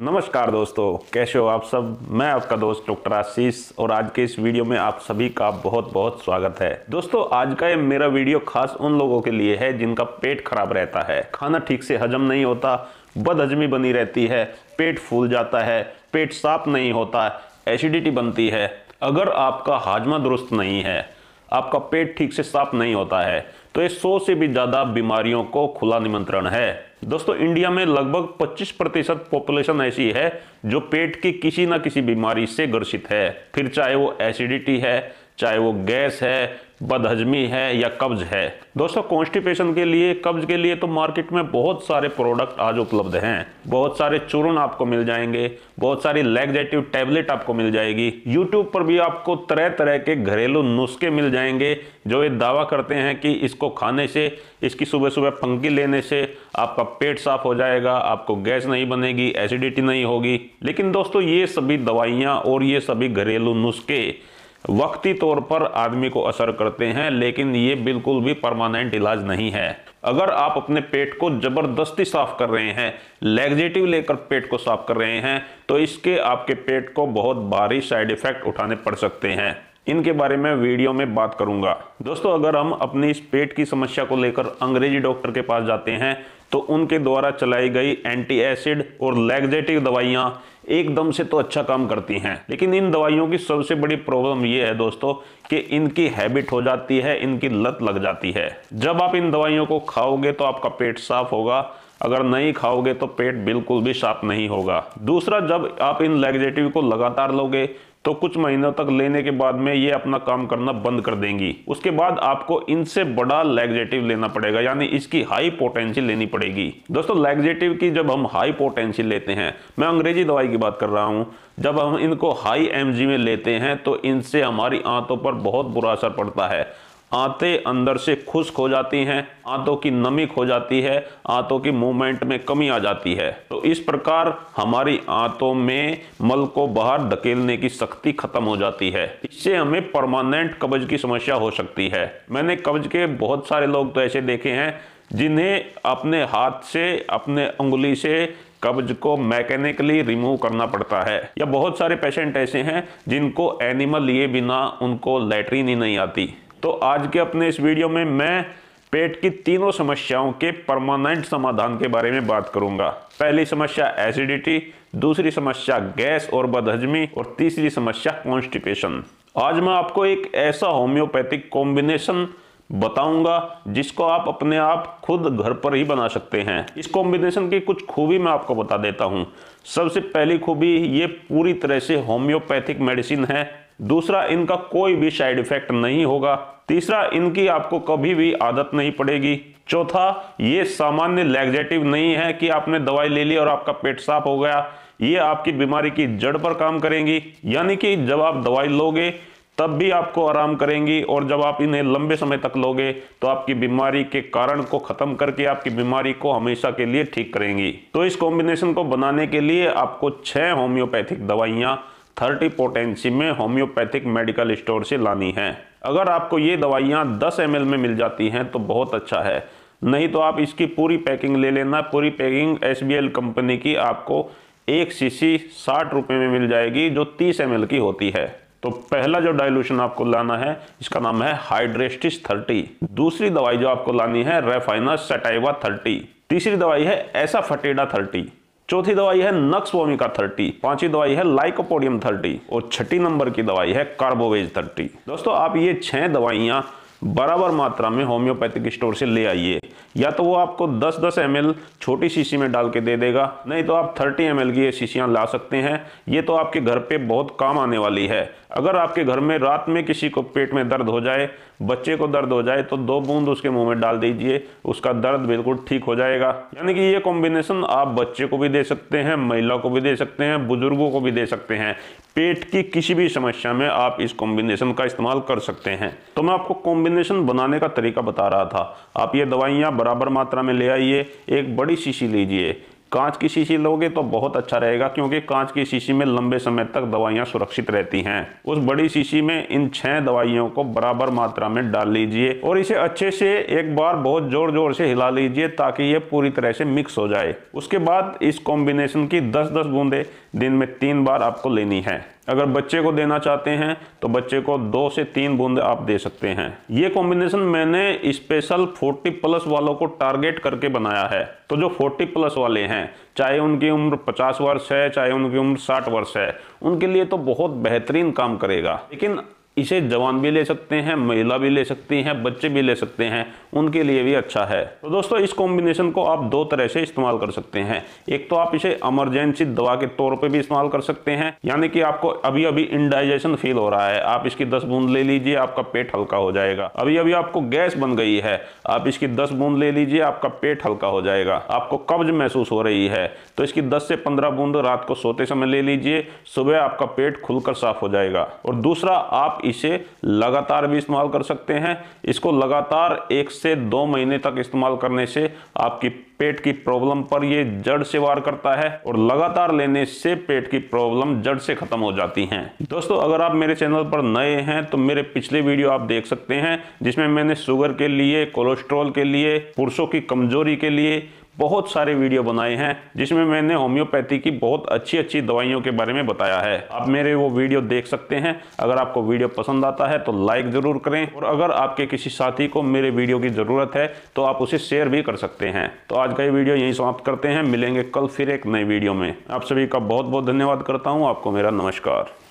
नमस्कार दोस्तों कैसे हो आप सब मैं आपका दोस्त डॉक्टर आशीष और आज के इस वीडियो में आप सभी का बहुत बहुत स्वागत है दोस्तों आज का ये मेरा वीडियो खास उन लोगों के लिए है जिनका पेट खराब रहता है खाना ठीक से हजम नहीं होता बदहजमी बनी रहती है पेट फूल जाता है पेट साफ नहीं होता एसिडिटी बनती है अगर आपका हाजमा दुरुस्त नहीं है आपका पेट ठीक से साफ नहीं होता है तो ये 100 से भी ज़्यादा बीमारियों को खुला निमंत्रण है दोस्तों इंडिया में लगभग 25 प्रतिशत पॉपुलेशन ऐसी है जो पेट की किसी ना किसी बीमारी से ग्रसित है फिर चाहे वो एसिडिटी है चाहे वो गैस है बदहजमी है या कब्ज है दोस्तों कॉन्स्टिपेशन के लिए कब्ज के लिए तो मार्केट में बहुत सारे प्रोडक्ट आज उपलब्ध हैं बहुत सारे चूर्ण आपको मिल जाएंगे बहुत सारी लेगजेटिव टैबलेट आपको मिल जाएगी यूट्यूब पर भी आपको तरह तरह के घरेलू नुस्खे मिल जाएंगे जो ये दावा करते हैं कि इसको खाने से इसकी सुबह सुबह पंखी लेने से आपका पेट साफ हो जाएगा आपको गैस नहीं बनेगी एसिडिटी नहीं होगी लेकिन दोस्तों ये सभी दवाइयाँ और ये सभी घरेलू नुस्खे वक्ती तौर पर आदमी को असर करते हैं लेकिन ये बिल्कुल भी परमानेंट इलाज नहीं है अगर आप अपने पेट को जबरदस्ती साफ कर रहे हैं लेग्जेटिव लेकर पेट को साफ कर रहे हैं तो इसके आपके पेट को बहुत भारी साइड इफेक्ट उठाने पड़ सकते हैं इनके बारे में वीडियो में बात करूंगा दोस्तों अगर हम अपनी इस पेट की समस्या को लेकर अंग्रेजी डॉक्टर के पास जाते हैं तो उनके द्वारा चलाई गई एंटी एसिड और लेग्जेटिव दवाइयाँ एकदम से तो अच्छा काम करती हैं लेकिन इन दवाइयों की सबसे बड़ी प्रॉब्लम ये है दोस्तों कि इनकी हैबिट हो जाती है इनकी लत लग जाती है जब आप इन दवाइयों को खाओगे तो आपका पेट साफ होगा अगर नहीं खाओगे तो पेट बिल्कुल भी साफ नहीं होगा दूसरा जब आप इन लैगजेटिव को लगातार लोगे तो कुछ महीनों तक लेने के बाद में ये अपना काम करना बंद कर देंगी उसके बाद आपको इनसे बड़ा लैगजेटिव लेना पड़ेगा यानी इसकी हाई पोटेंशियल लेनी पड़ेगी दोस्तों लैगजेटिव की जब हम हाई पोटेंशियल लेते हैं मैं अंग्रेजी दवाई की बात कर रहा हूँ जब हम इनको हाई एम में लेते हैं तो इनसे हमारी आंतों पर बहुत बुरा असर पड़ता है आते अंदर से खुश्क हो जाती हैं आंतों की नमी खो जाती है आंतों की मूवमेंट में कमी आ जाती है तो इस प्रकार हमारी आंतों में मल को बाहर धकेलने की शक्ति खत्म हो जाती है इससे हमें परमानेंट कब्ज की समस्या हो सकती है मैंने कब्ज के बहुत सारे लोग तो ऐसे देखे हैं जिन्हें अपने हाथ से अपने उंगली से कब्ज को मैकेनिकली रिमूव करना पड़ता है या बहुत सारे पेशेंट ऐसे हैं जिनको एनिमल लिए बिना उनको लेटरिन ही नहीं आती तो आज के अपने इस वीडियो में मैं पेट की तीनों समस्याओं के परमानेंट समाधान के बारे में बात करूंगा पहली समस्या एसिडिटी दूसरी समस्या गैस और बदहजमी और तीसरी समस्या कॉन्स्टिपेशन आज मैं आपको एक ऐसा होम्योपैथिक कॉम्बिनेशन बताऊंगा जिसको आप अपने आप खुद घर पर ही बना सकते हैं इस कॉम्बिनेशन की कुछ खूबी मैं आपको बता देता हूं सबसे पहली खूबी ये पूरी तरह से होम्योपैथिक मेडिसिन है दूसरा इनका कोई भी साइड इफेक्ट नहीं होगा तीसरा इनकी आपको कभी भी आदत नहीं पड़ेगी चौथा ये सामान्य लैग्जेटिव नहीं है कि आपने दवाई ले ली और आपका पेट साफ हो गया ये आपकी बीमारी की जड़ पर काम करेंगी यानी कि जब आप दवाई लोगे तब भी आपको आराम करेंगी और जब आप इन्हें लंबे समय तक लोगे तो आपकी बीमारी के कारण को खत्म करके आपकी बीमारी को हमेशा के लिए ठीक करेंगी तो इस कॉम्बिनेशन को बनाने के लिए आपको छह होम्योपैथिक दवाइयाँ थर्टी पोटेंसी में होम्योपैथिक मेडिकल स्टोर से लानी है अगर आपको ये दवाइयाँ दस एम में मिल जाती हैं तो बहुत अच्छा है नहीं तो आप इसकी पूरी पैकिंग ले लेना पूरी पैकिंग एस कंपनी की आपको एक सी साठ रुपये में मिल जाएगी जो तीस एम की होती है तो पहला जो डाइल्यूशन आपको लाना है इसका नाम है हाइड्रेस्टिस थर्टी दूसरी दवाई जो आपको लानी है रेफाइना सेटाइवा थर्टी तीसरी दवाई है ऐसा फटेडा थर्टी चौथी दवाई है नक्स वोमिका थर्टी पांचवी दवाई है लाइकोपोडियम थर्टी और छठी नंबर की दवाई है कार्बोवेज थर्टी दोस्तों आप ये छह दवाइयां बराबर मात्रा में होम्योपैथिक स्टोर से ले आइए या तो वो आपको 10-10 एम छोटी शीशी में डाल के दे देगा नहीं तो आप 30 एम की ये शीशियाँ ला सकते हैं ये तो आपके घर पे बहुत काम आने वाली है अगर आपके घर में रात में किसी को पेट में दर्द हो जाए बच्चे को दर्द हो जाए तो दो बूंद उसके मुंह में डाल दीजिए उसका दर्द बिल्कुल ठीक हो जाएगा यानी कि ये कॉम्बिनेशन आप बच्चे को भी दे सकते हैं महिला को भी दे सकते हैं बुजुर्गों को भी दे सकते हैं पेट की किसी भी समस्या में आप इस कॉम्बिनेशन का इस्तेमाल कर सकते हैं तो मैं आपको कॉम्बिनेशन बनाने का तरीका बता रहा था आप ये दवाइयाँ बराबर मात्रा में ले आइए एक बड़ी शीशी लीजिए कांच की शीशी लोगे तो बहुत अच्छा रहेगा क्योंकि कांच की शीशी में लंबे समय तक दवाइयाँ सुरक्षित रहती हैं उस बड़ी शीशी में इन छह दवाइयों को बराबर मात्रा में डाल लीजिए और इसे अच्छे से एक बार बहुत जोर जोर से हिला लीजिए ताकि ये पूरी तरह से मिक्स हो जाए उसके बाद इस कॉम्बिनेशन की दस दस बूंदे दिन में तीन बार आपको लेनी है अगर बच्चे को देना चाहते हैं तो बच्चे को दो से तीन बूंद आप दे सकते हैं ये कॉम्बिनेशन मैंने स्पेशल 40 प्लस वालों को टारगेट करके बनाया है तो जो 40 प्लस वाले हैं चाहे उनकी उम्र 50 वर्ष है चाहे उनकी उम्र 60 वर्ष है उनके लिए तो बहुत बेहतरीन काम करेगा लेकिन इसे जवान भी ले सकते हैं महिला भी ले सकती हैं बच्चे भी ले सकते हैं उनके लिए भी अच्छा है तो दोस्तों इस कॉम्बिनेशन को आप दो तरह से इस्तेमाल कर सकते हैं एक तो आप इसे इमरजेंसी दवा के तौर पे भी इस्तेमाल कर सकते हैं यानी कि आपको अभी अभी इंडाइजेशन फील हो रहा है आप इसकी दस बूंद ले लीजिए आपका पेट हल्का हो जाएगा अभी अभी आपको गैस बन गई है आप इसकी दस बूंद ले लीजिए आपका पेट हल्का हो जाएगा आपको कब्ज महसूस हो रही है तो इसकी दस से पंद्रह बूंद रात को सोते समय ले लीजिए सुबह आपका पेट खुलकर साफ हो जाएगा और दूसरा आप इसे लगातार भी इस्तेमाल कर सकते हैं इसको लगातार एक से दो महीने तक इस्तेमाल करने से आपकी पेट की प्रॉब्लम पर ये जड़ से वार करता है और लगातार लेने से पेट की प्रॉब्लम जड़ से खत्म हो जाती हैं दोस्तों अगर आप मेरे चैनल पर नए हैं तो मेरे पिछले वीडियो आप देख सकते हैं जिसमें मैंने शुगर के लिए कोलेस्ट्रॉल के लिए पुरुषों की कमजोरी के लिए बहुत सारे वीडियो बनाए हैं जिसमें मैंने होम्योपैथी की बहुत अच्छी अच्छी दवाइयों के बारे में बताया है आप मेरे वो वीडियो देख सकते हैं अगर आपको वीडियो पसंद आता है तो लाइक ज़रूर करें और अगर आपके किसी साथी को मेरे वीडियो की ज़रूरत है तो आप उसे शेयर भी कर सकते हैं तो आज का ये वीडियो यहीं समाप्त करते हैं मिलेंगे कल फिर एक नई वीडियो में आप सभी का बहुत बहुत धन्यवाद करता हूँ आपको मेरा नमस्कार